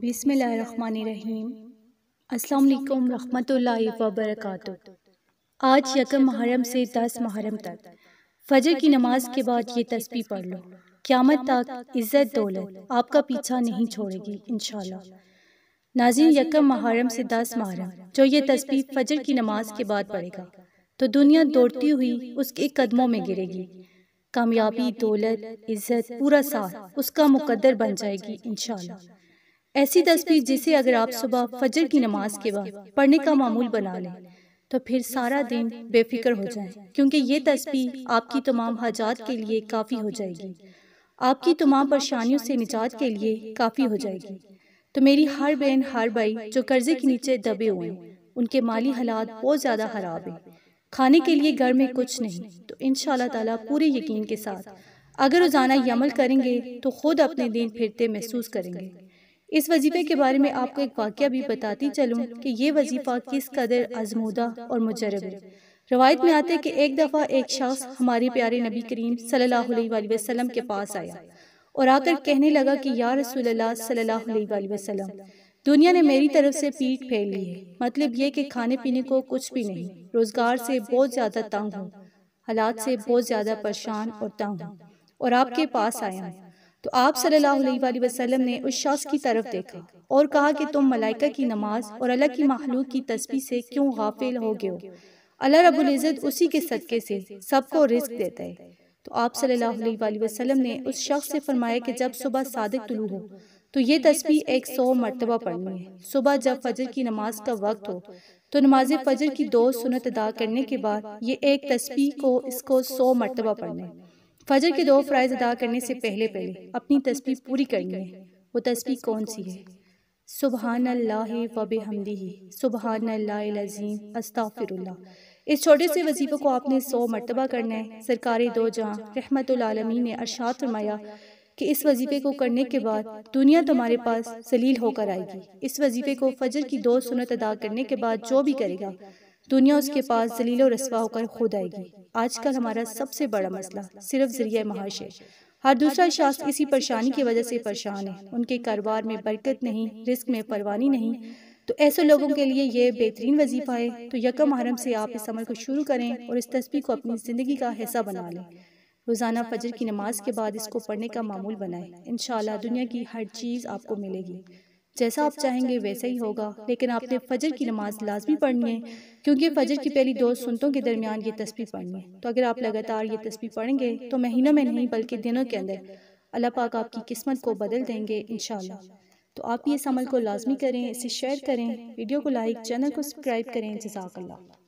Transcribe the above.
बिसमीम अस्सलाम रहमतुल्लाहि व बरकातहू आज यकम मुहर्रम से दस मुहर्रम तक फजर की नमाज के बाद ये तस्बीह पढ़ लो क्यामत तक इज़्ज़त दौलत आपका पीछा नहीं छोड़ेगी इन नाजिन यकम मुहर्रम से दस मुहर्रम जो ये तस्बीह फजर की नमाज के बाद पढ़ेगा तो दुनिया दौड़ती हुई उसके कदमों में गिरेगी कामयाबी दौलत इज़्ज़त पूरा साथ उसका मुकद्दर बन जाएगी इन ऐसी तस्वीर जिसे अगर आप सुबह फजर की नमाज के बाद पढ़ने का मामूल बना लें तो फिर तो सारा दिन बेफिक्र हो जाए क्योंकि ये तस्वीर आपकी तमाम हाजात के लिए काफ़ी हो जाएगी आपकी तमाम परेशानियों से निजात के लिए काफ़ी हो जाएगी तो मेरी हर बहन हर भाई जो कर्जे के नीचे दबे हुए उनके माली हालात बहुत ज़्यादा ख़राब हैं खाने के लिए घर में कुछ नहीं तो इन ताला पूरे यकीन के साथ अगर रोज़ाना ये अमल करेंगे तो ख़ुद अपने दिन फिरते महसूस करेंगे इस वजीफे के बारे में आपको एक वाक्य भी बताती चलूँ कि ये वजीफ़ा किस कदर आजमूदा और मुजरब है रवायत में आते कि एक दफ़ा एक शख्स हमारे प्यारे नबी करीम सल्लल्लाहु अलैहि वसल्लम के पास आया और आकर कहने लगा कि या रसूलल्लाह सल्लल्लाहु अलैहि वसल्लम दुनिया ने मेरी तरफ से पीठ फेर ली है मतलब, मतलब ये कि खाने पीने को कुछ भी नहीं रोज़गार से बहुत ज़्यादा तंग हूँ हालात से बहुत ज़्यादा परेशान और तंग हूँ और आपके पास आया हूँ तो आप सल्लल्लाहु अलैहि वसल्लम ने उस शख्स की तरफ देखा और कहा कि तुम मलाइका की नमाज और अल्लाह की महलूक की तस्वीर से क्यों गाफिल हो गए हो अल्लाह रबुल्ज़त उसी के सदक़े से सबको रिस्क देता है तो आप सल्लल्लाहु अलैहि वसल्लम ने उस शख्स से फरमाया कि जब सुबह सादक तुलू हो तो ये तो तस्वीर एक सौ मरतबा पढ़नी है सुबह जब फजर की नमाज का वक्त हो तो नमाज फजर की दो सुनत अदा करने के बाद ये एक तस्वीर को इसको सौ मरतबा पढ़ना है फजर के दो फ़राइज अदा करने से पहले पहले अपनी तस्वीर पूरी करनी है वो तस्वीर कौन सी है सुबहान अल्लाह वब हमदी सुबहान अल्लाजीम अस्ताफिर इस छोटे से वजीफ़े को आपने सौ मरतबा करना है सरकारी दो जहाँ रहमत आलमी ने अर्शात फरमाया कि इस वजीफ़े को करने के बाद दुनिया तुम्हारे पास जलील होकर आएगी इस वजीफ़े को फजर की दो सुनत अदा करने के बाद जो भी करेगा दुनिया उसके पास जलील रसवा होकर खुद आएगी आजकल हमारा सबसे बड़ा मसला सिर्फ जरिया महाश है हर दूसरा शख्स इसी परेशानी की वजह से परेशान है उनके कारोबार में बरकत नहीं रिस्क में परवानी नहीं तो ऐसे लोगों के लिए यह बेहतरीन वजीफा है तो, तो यकम हरम से आप इस अमल को शुरू करें और इस तस्वीर को अपनी ज़िंदगी का हिस्सा बना लें रोज़ाना फजर की नमाज के बाद इसको पढ़ने का मामूल बनाएं इन दुनिया की हर चीज़ आपको मिलेगी जैसा आप चाहेंगे वैसा ही होगा लेकिन आपने फजर की नमाज लाजमी पढ़नी है क्योंकि फजर की पहली दो सुनतों के दरमियान ये तस्वीर पढ़नी है तो अगर आप लगातार ये तस्वीर पढ़ेंगे तो महीनों में नहीं बल्कि दिनों के अंदर अल्लाह पाक आपकी किस्मत को बदल देंगे इन तो आप ये इस अमल को लाजमी करें इसे शेयर करें वीडियो को लाइक चैनल को सब्सक्राइब करें जजाकल्ला